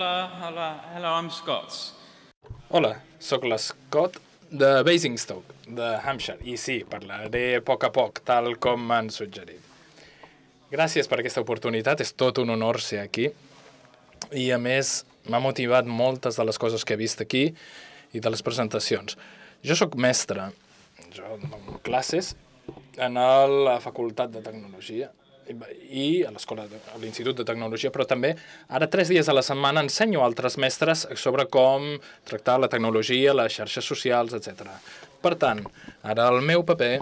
Hola, hola, hello, I'm Scott. Hola, sóc l'Scott de Basingstoke, de Hampshire, i sí, parlaré a poc a poc, tal com m'han suggerit. Gràcies per aquesta oportunitat, és tot un honor ser aquí. I a més, m'ha motivat moltes de les coses que he vist aquí i de les presentacions. Jo sóc mestre, jo dono classes en la Facultat de Tecnologia i a l'escola, a l'Institut de Tecnologia, però també ara tres dies a la setmana ensenyo a altres mestres sobre com tractar la tecnologia, les xarxes socials, etc. Per tant, ara el meu paper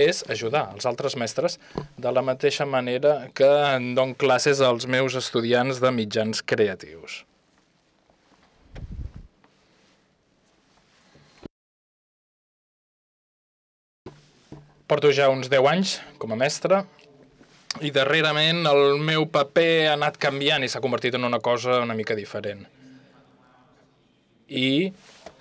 és ajudar els altres mestres de la mateixa manera que en don classes als meus estudiants de mitjans creatius. Porto ja uns 10 anys com a mestre i darrerament el meu paper ha anat canviant i s'ha convertit en una cosa una mica diferent. I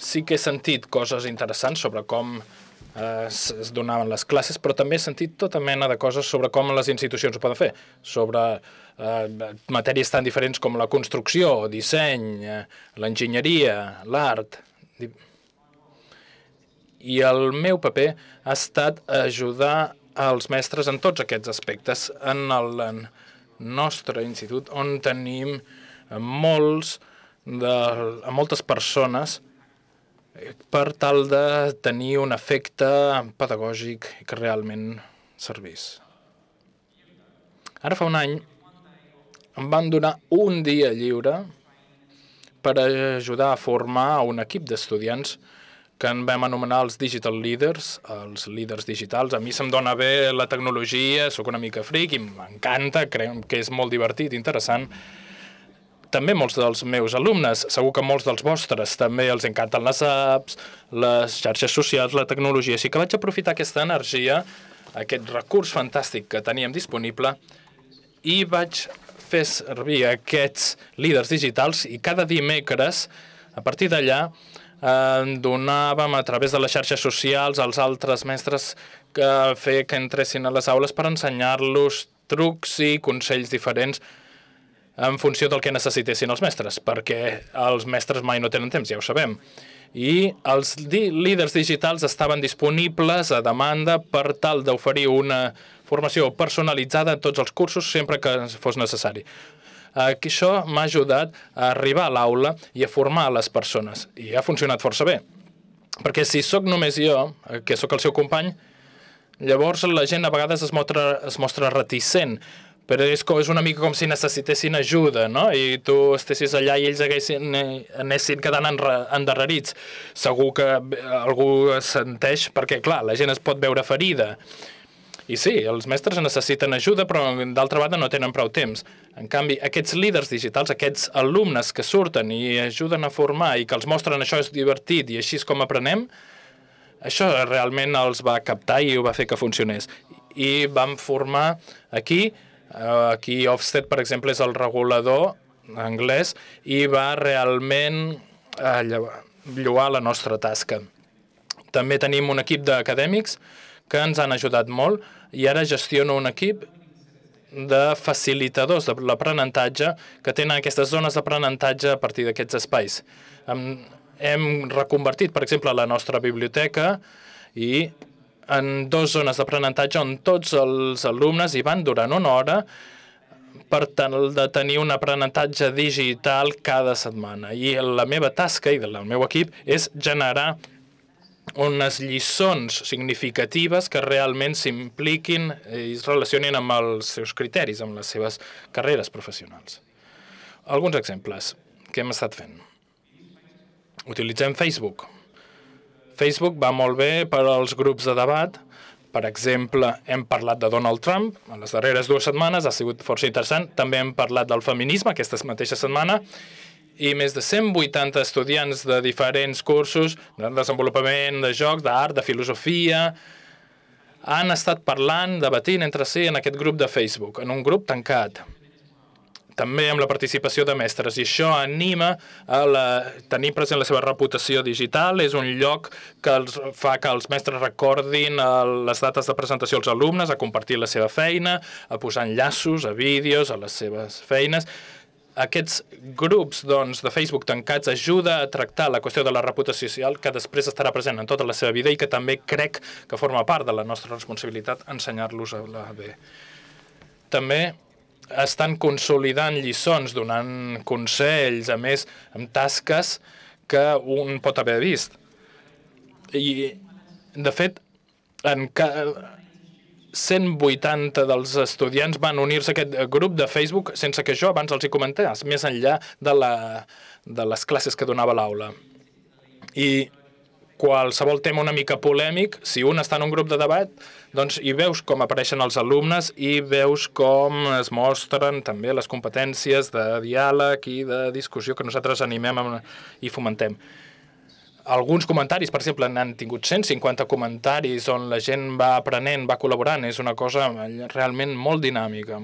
sí que he sentit coses interessants sobre com es, eh, es donaven les classes, però també he sentit tota mena de coses sobre com les institucions ho poden fer, sobre eh, matèries tan diferents com la construcció, el disseny, eh, l'enginyeria, l'art... I el meu paper ha estat ajudar als mestres en tots aquests aspectes. En el nostre institut, on tenim molts de, a moltes persones per tal de tenir un efecte pedagògic que realment servís. Ara fa un any em van donar un dia lliure per ajudar a formar un equip d'estudiants que que en vam anomenar els digital leaders, els líders digitals. A mi se'm dona bé la tecnologia, sóc una mica fric i m'encanta, crec que és molt divertit, interessant. També molts dels meus alumnes, segur que molts dels vostres, també els encanten les apps, les xarxes socials, la tecnologia. Així que vaig aprofitar aquesta energia, aquest recurs fantàstic que teníem disponible, i vaig fer servir aquests líders digitals i cada dimecres, a partir d'allà, eh, donàvem a través de les xarxes socials als altres mestres que fer que entressin a les aules per ensenyar-los trucs i consells diferents en funció del que necessitessin els mestres, perquè els mestres mai no tenen temps, ja ho sabem. I els líders digitals estaven disponibles a demanda per tal d'oferir una formació personalitzada a tots els cursos sempre que fos necessari. Eh, que això m'ha ajudat a arribar a l'aula i a formar les persones. I ha funcionat força bé. Perquè si sóc només jo, eh, que sóc el seu company, llavors la gent a vegades es mostra, es mostra reticent, però és, com, és una mica com si necessitessin ajuda, no? I tu estessis allà i ells haguessin, eh, anessin quedant endarrerits. Segur que algú es senteix, perquè clar, la gent es pot veure ferida. I sí, els mestres necessiten ajuda, però d'altra banda no tenen prou temps. En canvi, aquests líders digitals, aquests alumnes que surten i ajuden a formar i que els mostren això és divertit i així és com aprenem, això realment els va captar i ho va fer que funcionés. I vam formar aquí, eh, aquí Ofsted, per exemple, és el regulador anglès i va realment eh, lluar la nostra tasca. També tenim un equip d'acadèmics que ens han ajudat molt, i ara gestiono un equip de facilitadors de l'aprenentatge que tenen aquestes zones d'aprenentatge a partir d'aquests espais. Hem reconvertit, per exemple, la nostra biblioteca i en dues zones d'aprenentatge on tots els alumnes hi van durant una hora per tal de tenir un aprenentatge digital cada setmana. I la meva tasca i del meu equip és generar unes lliçons significatives que realment s'impliquin i es relacionin amb els seus criteris, amb les seves carreres professionals. Alguns exemples que hem estat fent. Utilitzem Facebook. Facebook va molt bé per als grups de debat. Per exemple, hem parlat de Donald Trump en les darreres dues setmanes, ha sigut força interessant. També hem parlat del feminisme aquesta mateixa setmana i més de 180 estudiants de diferents cursos de desenvolupament de jocs, d'art, de filosofia, han estat parlant, debatint entre si en aquest grup de Facebook, en un grup tancat també amb la participació de mestres, i això anima a la, tenir present la seva reputació digital. És un lloc que els, fa que els mestres recordin el, eh, les dates de presentació als alumnes, a compartir la seva feina, a posar enllaços a vídeos, a les seves feines, aquests grups doncs, de Facebook tancats ajuda a tractar la qüestió de la reputació social que després estarà present en tota la seva vida i que també crec que forma part de la nostra responsabilitat ensenyar-los a la bé. També estan consolidant lliçons, donant consells, a més, amb tasques que un pot haver vist. I, de fet, en ca 180 dels estudiants van unir-se a aquest eh, grup de Facebook sense que jo abans els hi comentés, més enllà de, la, de les classes que donava l'aula. I qualsevol tema una mica polèmic, si un està en un grup de debat, doncs hi veus com apareixen els alumnes i veus com es mostren també les competències de diàleg i de discussió que nosaltres animem i fomentem alguns comentaris, per exemple, n'han tingut 150 comentaris on la gent va aprenent, va col·laborant, és una cosa realment molt dinàmica.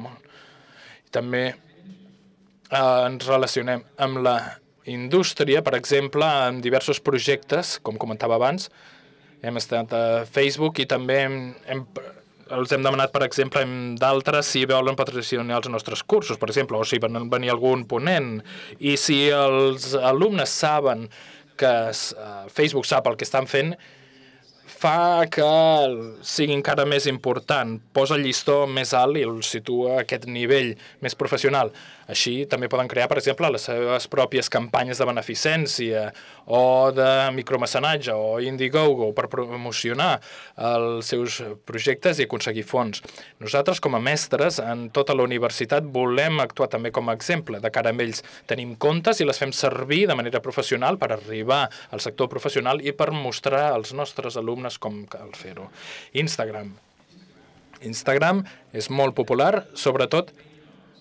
També eh, ens relacionem amb la indústria, per exemple, amb diversos projectes, com comentava abans, hem estat a Facebook i també hem, hem, els hem demanat, per exemple, d'altres si volen patrocinar els nostres cursos, per exemple, o si van venir algun ponent, i si els alumnes saben que eh, Facebook sap el que estan fent, fa que sigui encara més important, posa el llistó més alt i el situa a aquest nivell més professional. Així també poden crear, per exemple, les seves pròpies campanyes de beneficència o de micromecenatge o Indiegogo per promocionar eh, els seus projectes i aconseguir fons. Nosaltres, com a mestres, en tota la universitat volem actuar també com a exemple. De cara a ells tenim comptes i les fem servir de manera professional per arribar al sector professional i per mostrar als nostres alumnes com cal fer-ho. Instagram. Instagram és molt popular, sobretot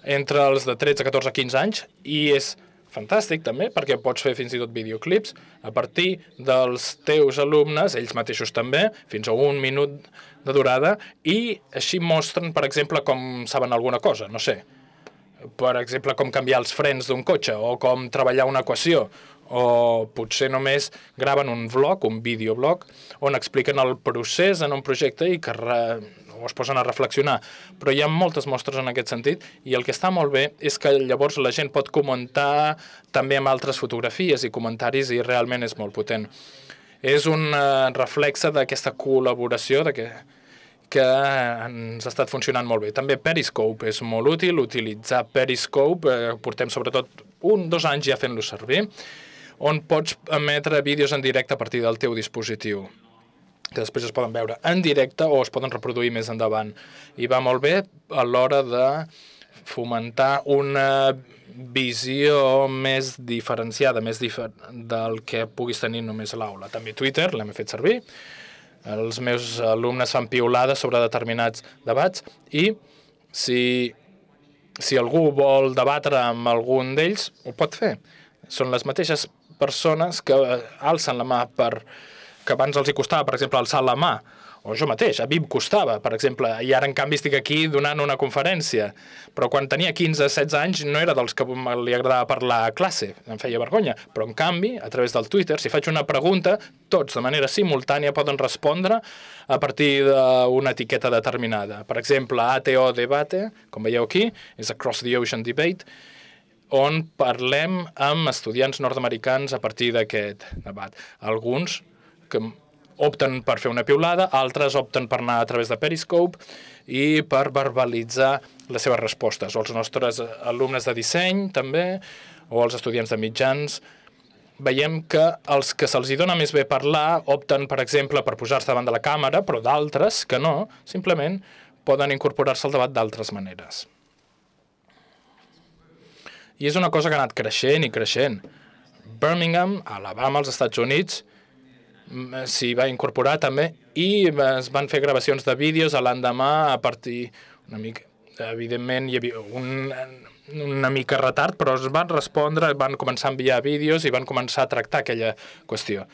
entre els de 13, 14, 15 anys i és fantàstic també perquè pots fer fins i tot videoclips a partir dels teus alumnes, ells mateixos també, fins a un minut de durada i així mostren, per exemple, com saben alguna cosa, no sé, per exemple, com canviar els frens d'un cotxe o com treballar una equació o potser només graven un vlog, un videoblog, on expliquen el procés en un projecte i que re o es posen a reflexionar, però hi ha moltes mostres en aquest sentit i el que està molt bé és que llavors la gent pot comentar també amb altres fotografies i comentaris i realment és molt potent. És un eh, reflexe d'aquesta col·laboració, de que que ens ha estat funcionant molt bé. També Periscope és molt útil, utilitzar Periscope, eh, portem sobretot un, dos anys ja fent-lo servir, on pots emetre vídeos en directe a partir del teu dispositiu que després es poden veure en directe o es poden reproduir més endavant. I va molt bé a l'hora de fomentar una visió més diferenciada, més difer del que puguis tenir només a l'aula. També Twitter l'hem fet servir, els meus alumnes fan piolades sobre determinats debats i si, si algú vol debatre amb algun d'ells, ho pot fer. Són les mateixes persones que eh, alcen la mà per que abans els hi costava, per exemple, alçar la mà, o jo mateix, a mi em costava, per exemple, i ara en canvi estic aquí donant una conferència, però quan tenia 15-16 anys no era dels que li agradava parlar a classe, em feia vergonya, però en canvi, a través del Twitter, si faig una pregunta, tots de manera simultània poden respondre a partir d'una etiqueta determinada. Per exemple, ATO Debate, com veieu aquí, és Across the Ocean Debate, on parlem amb estudiants nord-americans a partir d'aquest debat. Alguns que opten per fer una piulada, altres opten per anar a través de Periscope i per verbalitzar les seves respostes. O els nostres eh, alumnes de disseny, també, o els estudiants de mitjans, veiem que els que se'ls dona més bé parlar opten, per exemple, per posar-se davant de la càmera, però d'altres que no, simplement poden incorporar-se al debat d'altres maneres. I és una cosa que ha anat creixent i creixent. Birmingham, Alabama, als Estats Units, Mm, eh, s'hi va incorporar també i eh, es van fer gravacions de vídeos a l'endemà a partir una mica evidentment hi havia un, una mica retard, però es van respondre, van començar a enviar vídeos i van començar a tractar aquella qüestió.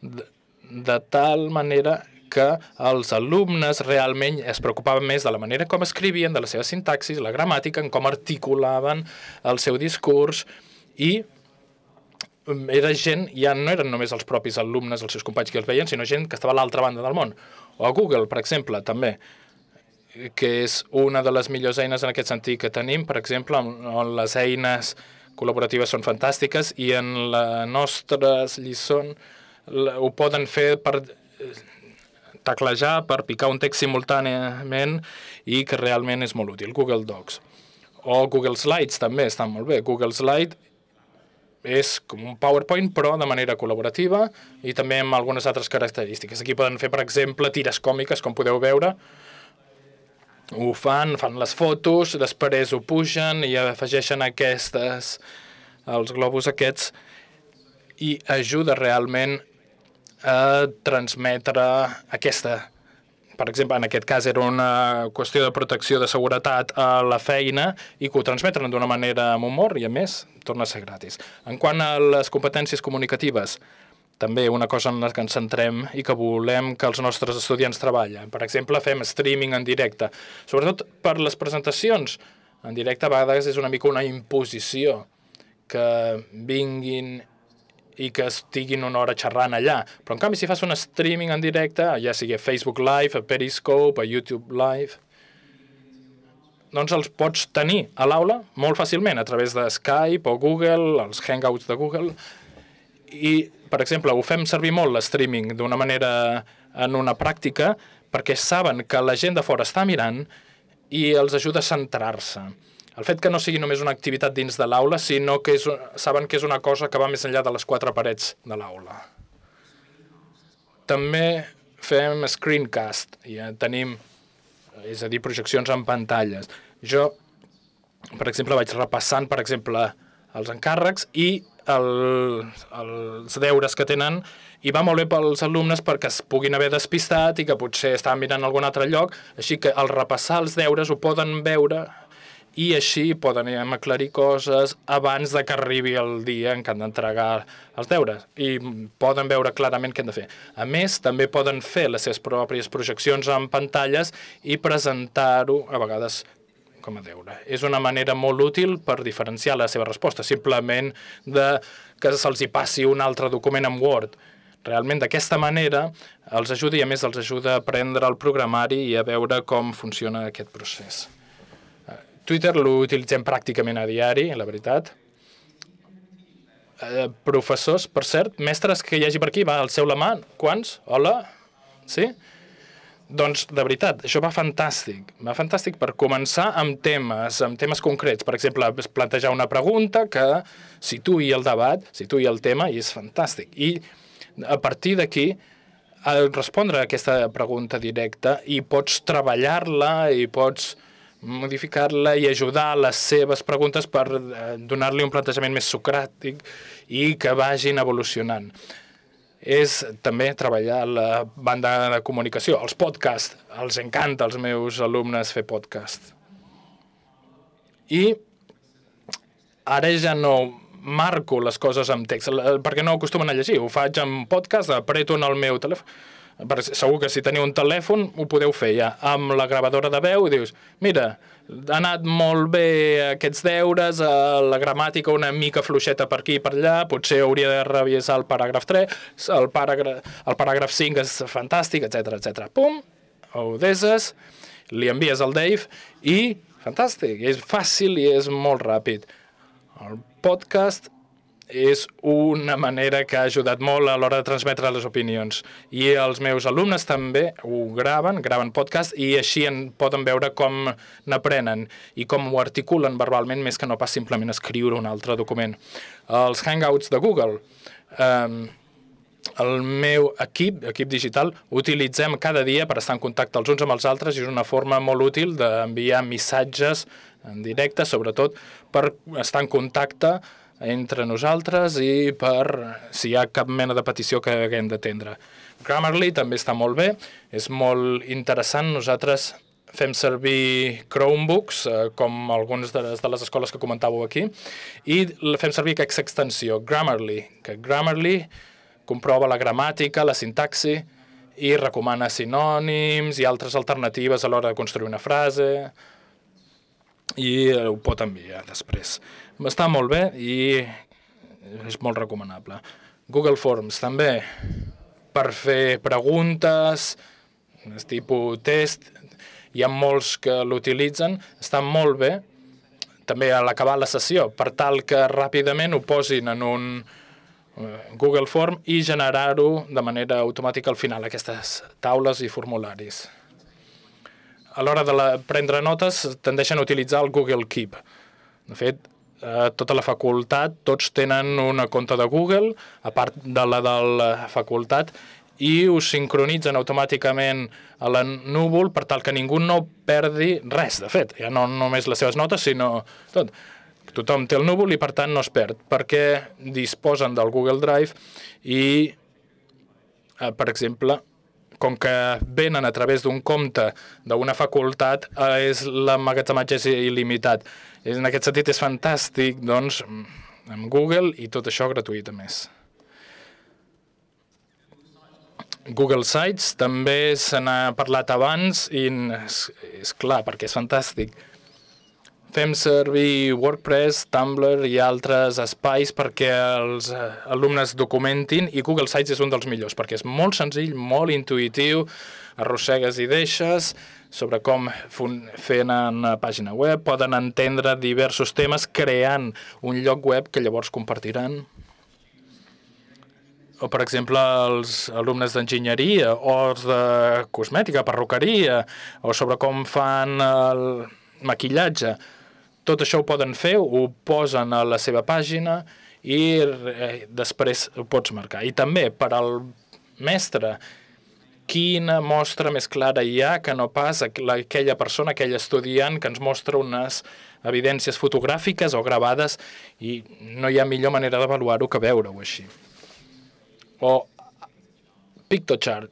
De, de tal manera que els alumnes realment es preocupaven més de la manera com escrivien, de la seva sintaxis, la gramàtica, en com articulaven el seu discurs i Mm, era gent, ja no eren només els propis alumnes, els seus companys que els veien, sinó gent que estava a l'altra banda del món. O a Google, per exemple, també, que és una de les millors eines en aquest sentit que tenim, per exemple, on les eines col·laboratives són fantàstiques i en la nostra lliçon ho poden fer per eh, teclejar, per picar un text simultàniament i que realment és molt útil. Google Docs. O Google Slides també està molt bé. Google Slide és com un PowerPoint, però de manera col·laborativa i també amb algunes altres característiques. Aquí poden fer, per exemple, tires còmiques, com podeu veure. Ho fan, fan les fotos, després ho pugen i afegeixen aquestes, els globus aquests, i ajuda realment a transmetre aquesta per exemple, en aquest cas era una qüestió de protecció de seguretat a la feina i que ho transmetren d'una manera amb humor i, a més, torna a ser gratis. En quant a les competències comunicatives, també una cosa en la que ens centrem i que volem que els nostres estudiants treballen. Per exemple, fem streaming en directe, sobretot per les presentacions. En directe a vegades és una mica una imposició que vinguin i que estiguin una hora xerrant allà. Però, en canvi, si fas un streaming en directe, ja sigui a Facebook Live, a Periscope, a YouTube Live, doncs els pots tenir a l'aula molt fàcilment a través de Skype o Google, els Hangouts de Google. I, per exemple, ho fem servir molt, l'streaming, d'una manera en una pràctica, perquè saben que la gent de fora està mirant i els ajuda a centrar-se. El fet que no sigui només una activitat dins de l'aula, sinó que és, saben que és una cosa que va més enllà de les quatre parets de l'aula. També fem screencast, ja eh, tenim, és a dir, projeccions en pantalles. Jo, per exemple, vaig repassant, per exemple, els encàrrecs i el, els deures que tenen i va molt bé pels alumnes perquè es puguin haver despistat i que potser estan mirant algun altre lloc, així que al repassar els deures ho poden veure i així poden aclarir coses abans de que arribi el dia en què han d'entregar els deures i poden veure clarament què han de fer. A més, també poden fer les seves pròpies projeccions en pantalles i presentar-ho a vegades com a deure. És una manera molt útil per diferenciar la seva resposta, simplement de que se'ls hi passi un altre document en Word. Realment, d'aquesta manera, els ajuda i a més els ajuda a aprendre el programari i a veure com funciona aquest procés. Twitter l'utilitzem pràcticament a diari, la veritat. Eh, professors, per cert, mestres que hi hagi per aquí, va, seu la mà. Quants? Hola? Sí? Doncs, de veritat, això va fantàstic. Va fantàstic per començar amb temes, amb temes concrets. Per exemple, plantejar una pregunta que situï el debat, situï el tema, i és fantàstic. I a partir d'aquí, respondre a aquesta pregunta directa i pots treballar-la i pots modificar-la i ajudar les seves preguntes per eh, donar-li un plantejament més socràtic i que vagin evolucionant. És també treballar la banda de comunicació, els podcasts. Els encanta als meus alumnes fer podcast. I ara ja no marco les coses amb text, perquè no acostumen a llegir. Ho faig amb podcast, apreto en el meu telèfon segur que si teniu un telèfon ho podeu fer ja, amb la gravadora de veu i dius, mira, ha anat molt bé aquests deures, eh, la gramàtica una mica fluixeta per aquí i per allà, potser hauria de revisar el paràgraf 3, el paràgraf, el paràgraf 5 és fantàstic, etc etc. Pum, ho deses, li envies al Dave i fantàstic, és fàcil i és molt ràpid. El podcast és una manera que ha ajudat molt a l'hora de transmetre les opinions. I els meus alumnes també ho graven, graven podcast, i així en poden veure com n'aprenen i com ho articulen verbalment, més que no pas simplement escriure un altre document. Els Hangouts de Google... Um, el meu equip, equip digital, utilitzem cada dia per estar en contacte els uns amb els altres i és una forma molt útil d'enviar missatges en directe, sobretot, per estar en contacte entre nosaltres i per si hi ha cap mena de petició que haguem d'atendre. Grammarly també està molt bé, és molt interessant. Nosaltres fem servir Chromebooks, eh, com algunes de les, de les escoles que comentàveu aquí, i fem servir aquesta extensió, Grammarly, que Grammarly comprova la gramàtica, la sintaxi, i recomana sinònims i altres alternatives a l'hora de construir una frase, i ho pot enviar després. Està molt bé i és molt recomanable. Google Forms també per fer preguntes, tipus test, hi ha molts que l'utilitzen, està molt bé, també a l'acabar la sessió, per tal que ràpidament ho posin en un eh, Google Form i generar-ho de manera automàtica al final, aquestes taules i formularis. A l'hora de la, prendre notes, tendeixen a utilitzar el Google Keep. De fet, eh, tota la facultat, tots tenen una compte de Google, a part de la de la facultat, i ho sincronitzen automàticament a la núvol per tal que ningú no perdi res, de fet, ja no només les seves notes, sinó tot. Tothom té el núvol i, per tant, no es perd, perquè disposen del Google Drive i, eh, per exemple, com que venen a través d'un compte d'una facultat, eh, és l'emmagatzematge és il·limitat. En aquest sentit és fantàstic, doncs, amb Google i tot això gratuït, a més. Google Sites també se n'ha parlat abans i és, és clar, perquè és fantàstic. Fem servir WordPress, Tumblr i altres espais perquè els eh, alumnes documentin i Google Sites és un dels millors perquè és molt senzill, molt intuïtiu, arrossegues i deixes sobre com fer una pàgina web, poden entendre diversos temes creant un lloc web que llavors compartiran o per exemple els alumnes d'enginyeria o els de cosmètica, perruqueria o sobre com fan el maquillatge tot això ho poden fer, ho posen a la seva pàgina i eh, després ho pots marcar. I també per al mestre, quina mostra més clara hi ha que no pas aquella persona, aquell estudiant que ens mostra unes evidències fotogràfiques o gravades i no hi ha millor manera d'avaluar-ho que veure-ho així. O PictoChart.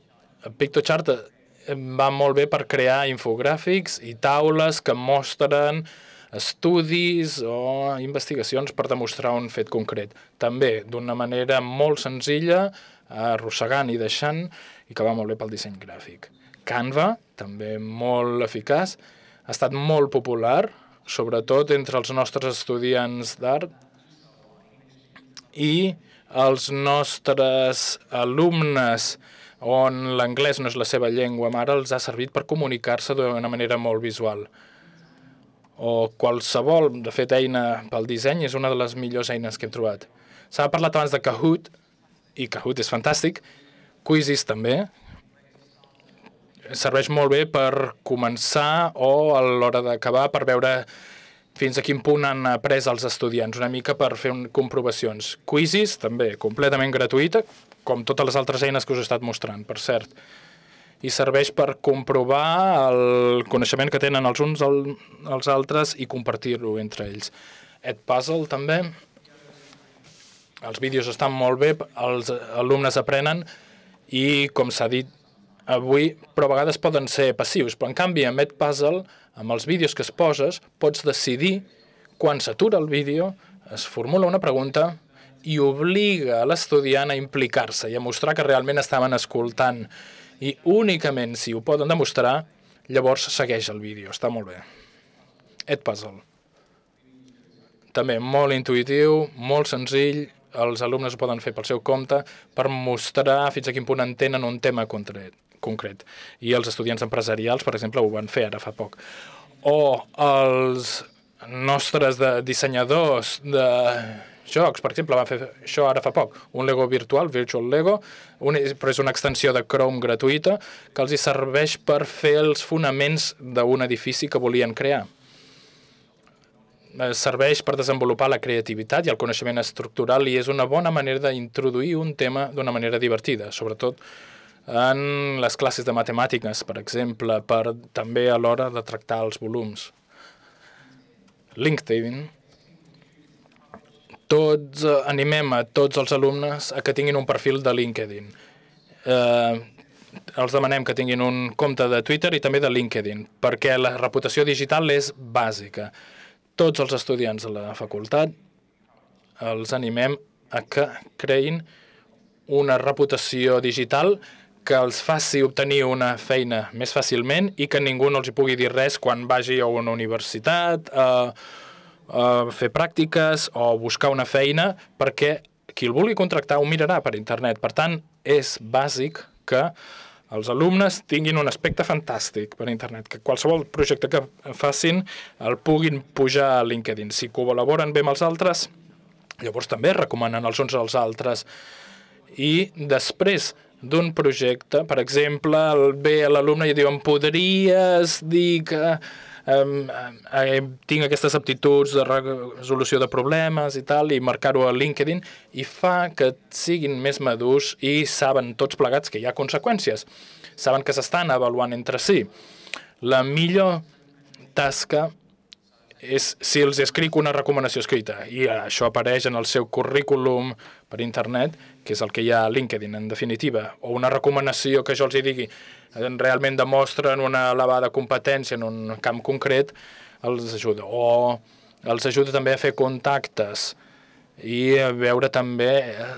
PictoChart eh, va molt bé per crear infogràfics i taules que mostren eh, estudis o investigacions per demostrar un fet concret. També d'una manera molt senzilla, arrossegant i deixant, i que va molt bé pel disseny gràfic. Canva, també molt eficaç, ha estat molt popular, sobretot entre els nostres estudiants d'art i els nostres alumnes on l'anglès no és la seva llengua mare els ha servit per comunicar-se d'una manera molt visual o qualsevol, de fet, eina pel disseny és una de les millors eines que hem trobat. S'ha parlat abans de Kahoot, i Kahoot és fantàstic, Quizzes també, serveix molt bé per començar o a l'hora d'acabar per veure fins a quin punt han après els estudiants, una mica per fer un, comprovacions. Quizzes, també, completament gratuïta, com totes les altres eines que us he estat mostrant, per cert i serveix per comprovar el coneixement que tenen els uns el, els altres i compartir-lo entre ells. Et Puzzle també, els vídeos estan molt bé, els alumnes aprenen i, com s'ha dit avui, però a vegades poden ser passius, però en canvi amb Puzzle, amb els vídeos que es poses, pots decidir quan s'atura el vídeo, es formula una pregunta i obliga l'estudiant a implicar-se i a mostrar que realment estaven escoltant i únicament si ho poden demostrar, llavors segueix el vídeo. Està molt bé. Et Puzzle. També molt intuïtiu, molt senzill, els alumnes ho poden fer pel seu compte per mostrar fins a quin punt entenen un tema concret. concret. I els estudiants empresarials, per exemple, ho van fer ara fa poc. O els nostres de dissenyadors de jocs. Per exemple, va fer això ara fa poc, un Lego virtual, Virtual Lego, un, però és una extensió de Chrome gratuïta que els hi serveix per fer els fonaments d'un edifici que volien crear eh, serveix per desenvolupar la creativitat i el coneixement estructural i és una bona manera d'introduir un tema d'una manera divertida, sobretot en les classes de matemàtiques, per exemple, per també a l'hora de tractar els volums. LinkedIn tots eh, animem a tots els alumnes a que tinguin un perfil de LinkedIn. Eh, els demanem que tinguin un compte de Twitter i també de LinkedIn, perquè la reputació digital és bàsica. Tots els estudiants de la facultat els animem a que creïn una reputació digital que els faci obtenir una feina més fàcilment i que ningú no els hi pugui dir res quan vagi a una universitat, a eh, Eh, fer pràctiques o buscar una feina perquè qui el vulgui contractar ho mirarà per internet. Per tant, és bàsic que els alumnes tinguin un aspecte fantàstic per internet, que qualsevol projecte que facin el puguin pujar a LinkedIn. Si col·laboren bé amb els altres, llavors també recomanen els uns als altres. I després d'un projecte, per exemple, ve l'alumne i diu em podries dir que eh, tinc aquestes aptituds de resolució de problemes i tal, i marcar-ho a LinkedIn, i fa que siguin més madurs i saben tots plegats que hi ha conseqüències. Saben que s'estan avaluant entre si. La millor tasca és si els escric una recomanació escrita i això apareix en el seu currículum per internet, que és el que hi ha a LinkedIn en definitiva, o una recomanació que jo els hi digui realment demostren una elevada competència en un camp concret, els ajuda. O els ajuda també a fer contactes i a veure també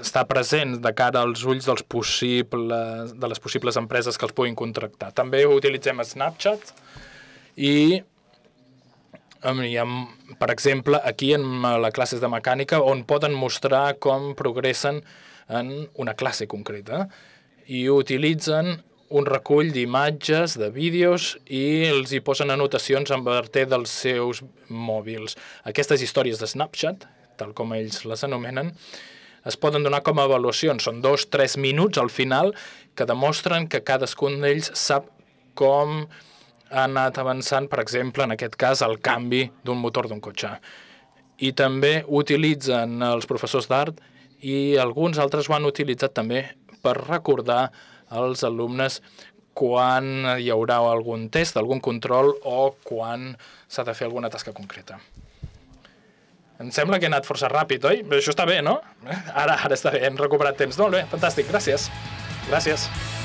estar presents de cara als ulls dels possibles, de les possibles empreses que els puguin contractar. També utilitzem Snapchat i hi ha, per exemple, aquí en les classes de mecànica, on poden mostrar com progressen en una classe concreta eh? i utilitzen un recull d'imatges, de vídeos, i els hi posen anotacions en verter dels seus mòbils. Aquestes històries de Snapchat, tal com ells les anomenen, es poden donar com a avaluacions. Són dos, tres minuts al final que demostren que cadascun d'ells sap com ha anat avançant, per exemple, en aquest cas, el canvi d'un motor d'un cotxe. I també utilitzen els professors d'art i alguns altres ho han utilitzat també per recordar als alumnes quan hi haurà algun test, algun control o quan s'ha de fer alguna tasca concreta. Em sembla que ha anat força ràpid, oi? Però això està bé, no? Ara, ara està bé, hem recuperat temps. Molt bé, fantàstic, gràcies. Gràcies.